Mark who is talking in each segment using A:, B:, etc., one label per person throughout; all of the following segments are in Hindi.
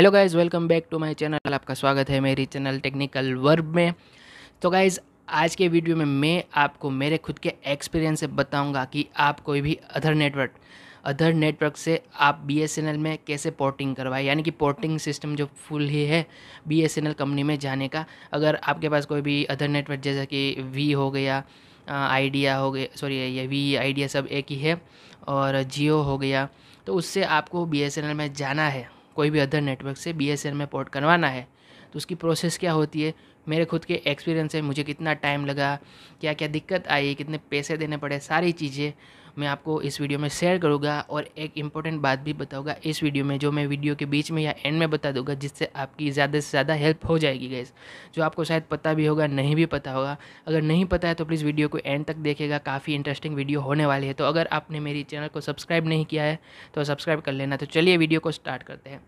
A: hello guys welcome back to my channel आपका स्वागत है मेरी चैनल टेक्निकल वर्ब में तो गाइज़ आज के वीडियो में मैं आपको मेरे खुद के एक्सपीरियंस से बताऊंगा कि आप कोई भी अदर नेटवर्क अदर नेटवर्क से आप बीएसएनएल में कैसे पोर्टिंग करवाएं यानी कि पोर्टिंग सिस्टम जो फुल ही है बीएसएनएल कंपनी में जाने का अगर आपके पास कोई भी अदर नेटवर्क जैसा कि वी हो गया आइडिया हो गया सॉरी ये वी आइडिया सब एक ही है और जियो हो गया तो उससे आपको बीएसएनएल में जाना है कोई भी अदर नेटवर्क से बी में पोर्ट करवाना है तो उसकी प्रोसेस क्या होती है मेरे खुद के एक्सपीरियंस है मुझे कितना टाइम लगा क्या क्या दिक्कत आई कितने पैसे देने पड़े सारी चीज़ें मैं आपको इस वीडियो में शेयर करूँगा और एक इंपॉर्टेंट बात भी बताऊँगा इस वीडियो में जो मैं वीडियो के बीच में या एंड में बता दूँगा जिससे आपकी ज़्यादा से ज़्यादा हेल्प हो जाएगी गैस जो आपको शायद पता भी होगा नहीं भी पता होगा अगर नहीं पता है तो प्लीज़ वीडियो को एंड तक देखेगा काफ़ी इंटरेस्टिंग वीडियो होने वाली है तो अगर आपने मेरी चैनल को सब्सक्राइब नहीं किया है तो सब्सक्राइब कर लेना तो चलिए वीडियो को स्टार्ट करते हैं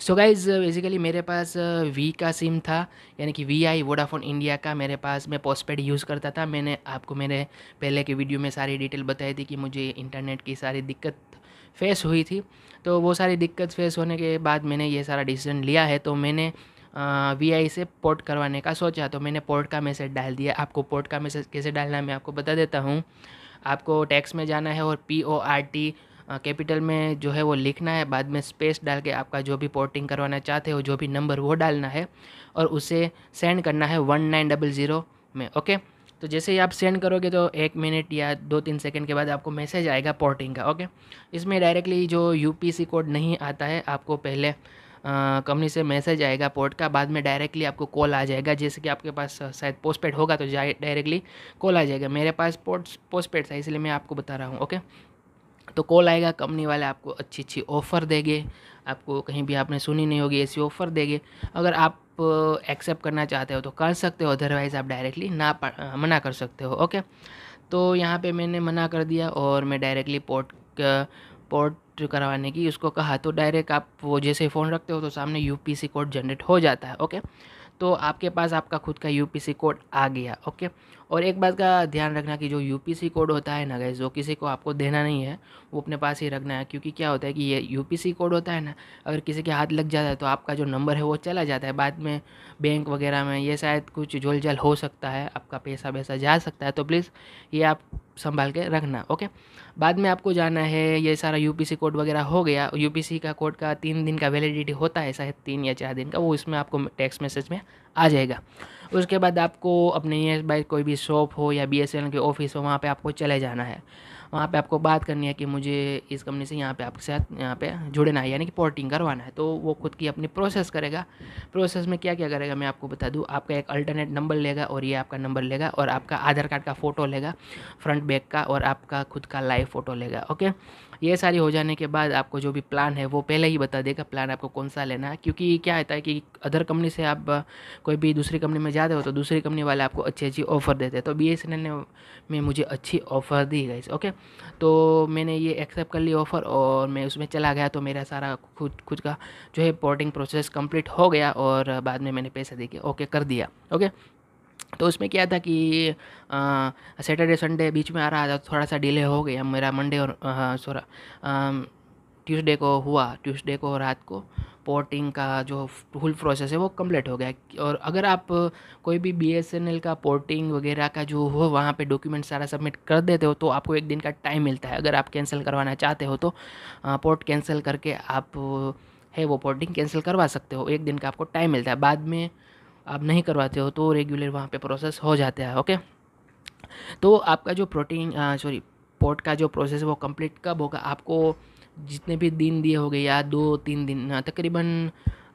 A: सो गाइज़ बेसिकली मेरे पास वी का सिम था यानी कि वी आई वोडाफोन इंडिया का मेरे पास मैं पोस्टपेड यूज़ करता था मैंने आपको मेरे पहले के वीडियो में सारी डिटेल बताई थी कि मुझे मुझे इंटरनेट की सारी दिक्कत फेस हुई थी तो वो सारी दिक्कत फेस होने के बाद मैंने ये सारा डिसीजन लिया है तो मैंने वी आई से पोर्ट करवाने का सोचा तो मैंने पोर्ट का मैसेज डाल दिया आपको पोर्ट का मैसेज कैसे डालना है मैं आपको बता देता हूँ आपको टैक्स में जाना है और P O R T capital में जो है वो लिखना है बाद में स्पेस डाल के आपका जो भी पोर्टिंग करवाना चाहते हो जो भी नंबर वो डालना है और उसे सेंड करना है वन नाइन डबल ज़ीरो में ओके तो जैसे ही आप सेंड करोगे तो एक मिनट या दो तीन सेकंड के बाद आपको मैसेज आएगा पोर्टिंग का ओके इसमें डायरेक्टली जो यूपीसी कोड नहीं आता है आपको पहले कंपनी से मैसेज आएगा पोर्ट का बाद में डायरेक्टली आपको कॉल आ जाएगा जैसे कि आपके पास शायद पोस्ट होगा तो डायरेक्टली कॉल आ जाएगा मेरे पास पोस्ट पोस्टपेड था इसलिए मैं आपको बता रहा हूँ ओके तो कॉल आएगा कंपनी वाले आपको अच्छी अच्छी ऑफ़र देंगे आपको कहीं भी आपने सुनी नहीं होगी ऐसी ऑफ़र देंगे अगर आप एक्सेप्ट करना चाहते हो तो कर सकते हो अदरवाइज़ आप डायरेक्टली ना मना कर सकते हो ओके तो यहाँ पे मैंने मना कर दिया और मैं डायरेक्टली पोर्ट पोर्ट करवाने की उसको कहा तो डायरेक्ट आप वो जैसे फ़ोन रखते हो तो सामने यू कोड जनरेट हो जाता है ओके तो आपके पास आपका खुद का यू कोड आ गया ओके और एक बात का ध्यान रखना कि जो यू कोड होता है ना गैस वो किसी को आपको देना नहीं है वो अपने पास ही रखना है क्योंकि क्या होता है कि ये यू कोड होता है ना अगर किसी के हाथ लग जाता है तो आपका जो नंबर है वो चला जाता है बाद में बैंक वगैरह में ये शायद कुछ झोल झाल हो सकता है आपका पैसा वैसा जा सकता है तो प्लीज़ ये आप संभाल के रखना ओके बाद में आपको जाना है ये सारा यू कोड वगैरह हो गया यू का कोड का तीन दिन का वैलिडिटी होता है शायद तीन या चार दिन का वो इसमें आपको टैक्स मैसेज में आ जाएगा उसके बाद आपको अपने नियर बाई कोई भी शॉप हो या बी के ऑफिस हो वहाँ पर आपको चले जाना है वहाँ पे आपको बात करनी है कि मुझे इस कंपनी से यहाँ पे आपके साथ यहाँ पे जुड़ना है यानी कि पोर्टिंग करवाना है तो वो खुद की अपनी प्रोसेस करेगा प्रोसेस में क्या क्या करेगा मैं आपको बता दूँ आपका एक अल्टरनेट नंबर लेगा और ये आपका नंबर लेगा और आपका आधार कार्ड का फ़ोटो लेगा फ्रंट बैक का और आपका खुद का लाइव फ़ोटो लेगा ओके ये सारी हो जाने के बाद आपको जो भी प्लान है वो पहले ही बता देगा प्लान आपको कौन सा लेना है क्योंकि क्या होता है कि अदर कंपनी से आप कोई भी दूसरी कंपनी में जाते हो तो दूसरी कंपनी वाले आपको अच्छी अच्छी ऑफ़र देते हैं तो बी एस एन एल ने में मुझे अच्छी ऑफ़र दी गई ओके तो मैंने ये एक्सेप्ट कर ली ऑफ़र और मैं उसमें चला गया तो मेरा सारा खुद खुद का जो है पोर्टिंग प्रोसेस कंप्लीट हो गया और बाद में मैंने पैसे दे के ओके कर दिया ओके तो उसमें क्या था कि सैटरडे संडे बीच में आ रहा था थोड़ा सा डिले हो गया मेरा मंडे और सॉरा ट्यूसडे को हुआ ट्यूसडे को रात को पोर्टिंग का जो फुल प्रोसेस है वो कम्प्लीट हो गया और अगर आप कोई भी बी का पोर्टिंग वगैरह का जो हो वहाँ पर डॉक्यूमेंट सारा सबमिट कर देते हो तो आपको एक दिन का टाइम मिलता है अगर आप कैंसिल करवाना चाहते हो तो पोर्ट कैंसिल करके आप है वो पोर्टिंग कैंसिल करवा सकते हो एक दिन का आपको टाइम मिलता है बाद में आप नहीं करवाते हो तो रेगुलर वहाँ पे प्रोसेस हो जाता है ओके तो आपका जो प्रोटीन सॉरी पोर्ट का जो प्रोसेस है वो कंप्लीट कब होगा आपको जितने भी दिन दिए हो गए या दो तीन दिन तकरीबन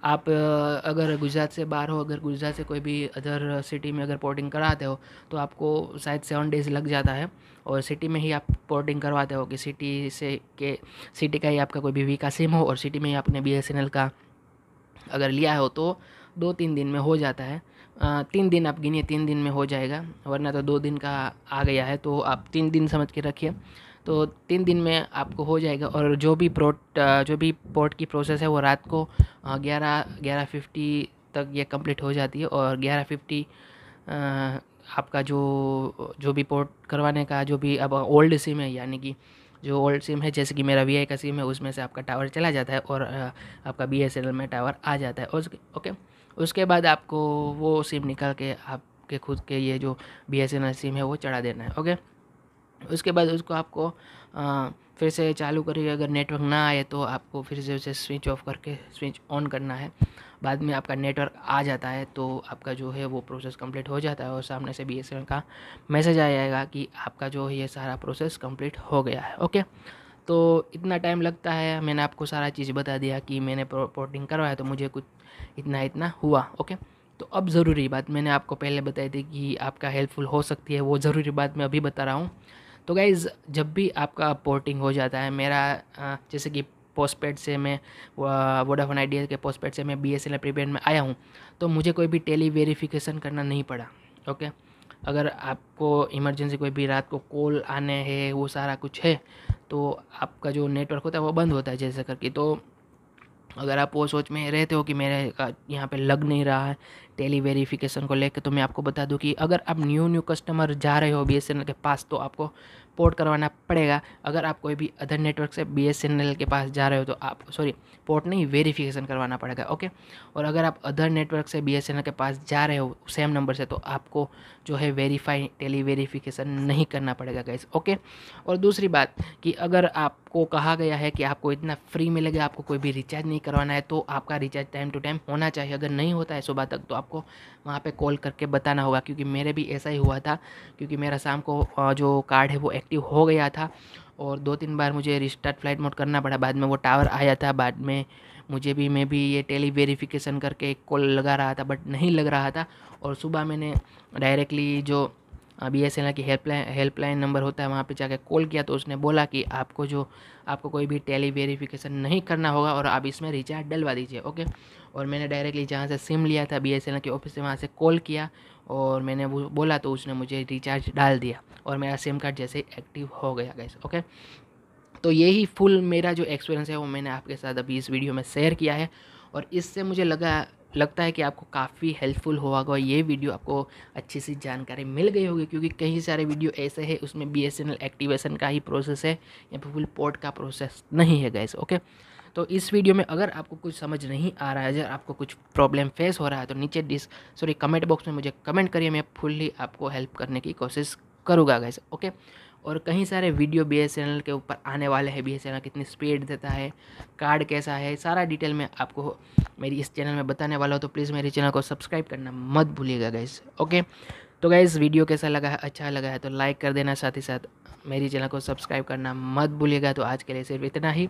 A: आप अगर गुजरात से बाहर हो अगर गुजरात से कोई भी अदर सिटी में अगर पोर्टिंग कराते हो तो आपको शायद सेवन डेज़ लग जाता है और सिटी में ही आप पोर्टिंग करवाते हो कि सिटी से के सिटी का ही आपका कोई भी वी का सिम हो और सिटी में ही आपने बी का अगर लिया हो तो दो तीन दिन में हो जाता है तीन दिन आप गिनिए तीन दिन में हो जाएगा वरना तो दो दिन का आ गया है तो आप तीन दिन समझ के रखिए तो तीन दिन में आपको हो जाएगा और जो भी प्रोट जो भी पोर्ट की प्रोसेस है वो रात को ग्यारह ग्यारह फिफ्टी तक ये कंप्लीट हो जाती है और ग्यारह फिफ्टी आपका जो जो भी पोर्ट करवाने का जो भी अब ओल्ड सिम है यानी कि जो ओल्ड सिम है जैसे कि मेरा वी का सिम है उसमें से आपका टावर चला जाता है और आपका बी में टावर आ जाता है उसके ओके उसके बाद आपको वो सिम निकाल के आपके खुद के ये जो बी सिम है वो चढ़ा देना है ओके उसके बाद उसको आपको आ, फिर से चालू करिए अगर नेटवर्क ना आए तो आपको फिर से उसे स्विच ऑफ करके स्विच ऑन करना है बाद में आपका नेटवर्क आ जाता है तो आपका जो है वो प्रोसेस कंप्लीट हो जाता है और सामने से बी का मैसेज आ जाएगा कि आपका जो है ये सारा प्रोसेस कंप्लीट हो गया है ओके तो इतना टाइम लगता है मैंने आपको सारा चीज़ बता दिया कि मैंने पोर्टिंग करवाया तो मुझे कुछ इतना इतना हुआ ओके तो अब ज़रूरी बात मैंने आपको पहले बताई थी कि आपका हेल्पफुल हो सकती है वो ज़रूरी बात मैं अभी बता रहा हूँ तो गाइज़ जब भी आपका पोर्टिंग हो जाता है मेरा जैसे कि पोस्टपेड से मैं वोडाफोन आइडिया के पोस्टपेड से मैं बी एस एल प्रीपेड में आया हूँ तो मुझे कोई भी टेली वेरिफिकेशन करना नहीं पड़ा ओके अगर आपको इमरजेंसी कोई भी रात को कॉल आने हैं वो सारा कुछ है तो आपका जो नेटवर्क होता है वो बंद होता है जैसे करके तो अगर आप वो सोच में रहते हो कि मेरे का यहाँ पे लग नहीं रहा है टेली वेरिफिकेशन को लेकर तो मैं आपको बता दूँ कि अगर आप न्यू न्यू कस्टमर जा रहे हो बी के पास तो आपको पोर्ट करवाना पड़ेगा अगर आप कोई भी अदर नेटवर्क से बी के पास जा रहे हो तो आप सॉरी पोर्ट नहीं वेरिफिकेशन करवाना पड़ेगा ओके और अगर आप अदर नेटवर्क से बी के पास जा रहे हो सेम नंबर से तो आपको जो है वेरीफाई टेली वेरीफिकेशन नहीं करना पड़ेगा गैस ओके और दूसरी बात कि अगर आपको कहा गया है कि आपको इतना फ्री मिलेगा आपको कोई भी रिचार्ज नहीं करवाना है तो आपका रिचार्ज टाइम टू टाइम होना चाहिए अगर नहीं होता है सुबह तक तो आपको वहाँ पर कॉल करके बताना होगा क्योंकि मेरे भी ऐसा ही हुआ था क्योंकि मेरा शाम को जो कार्ड है वो एक्टिव हो गया था और दो तीन बार मुझे रिस्टार्ट फ्लाइट मोड करना पड़ा बाद में वो टावर आया था बाद में मुझे भी मैं भी ये टेली वेरिफिकेशन करके एक कॉल लगा रहा था बट नहीं लग रहा था और सुबह मैंने डायरेक्टली जो बी एस एन एल की हेल्पलाइन हेल्पलाइन नंबर होता है वहाँ पे जाकर कॉल किया तो उसने बोला कि आपको जो आपको कोई भी टेली वेरिफिकेशन नहीं करना होगा और आप इसमें रिचार्ज डलवा दीजिए ओके और मैंने डायरेक्टली जहाँ से सिम लिया था बी एस एन एल के ऑफिस से वहाँ से कॉल किया और मैंने वो बोला तो उसने मुझे रिचार्ज डाल दिया और मेरा सिम कार्ड जैसे एक्टिव हो गया गैस ओके तो यही फुल मेरा जो एक्सपीरियंस है वो मैंने आपके साथ अभी इस वीडियो में शेयर किया है और इससे मुझे लगा लगता है कि आपको काफ़ी हेल्पफुल हुआ होगा ये वीडियो आपको अच्छी सी जानकारी मिल गई होगी क्योंकि कई सारे वीडियो ऐसे हैं उसमें बी एक्टिवेशन का ही प्रोसेस है या फिर फुल पोर्ट का प्रोसेस नहीं है गैस ओके तो इस वीडियो में अगर आपको कुछ समझ नहीं आ रहा है अगर आपको कुछ प्रॉब्लम फेस हो रहा है तो नीचे डिस सॉरी कमेंट बॉक्स में मुझे कमेंट करिए मैं फुल्ली आपको हेल्प करने की कोशिश करूँगा गैस ओके और कई सारे video B S N L के ऊपर आने वाले हैं बी एस एन एल कितनी स्पीड देता है कार्ड कैसा है सारा डिटेल मैं आपको मेरी इस चैनल में बताने वाला हूँ तो प्लीज़ मेरे चैनल को सब्सक्राइब करना मत भूलिएगा गैस ओके तो गैस वीडियो कैसा लगा है अच्छा लगा है तो लाइक कर देना साथ ही साथ मेरी चैनल को सब्सक्राइब करना मत भूलिएगा तो आज के लिए सिर्फ इतना ही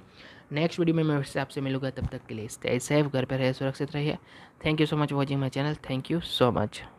A: नेक्स्ट वीडियो में मैं फिर से आपसे मिलूंगा तब तक के लिए स्टे सेफ घर पर रहे सुरक्षित रहिए thank you so much watching my channel thank you so much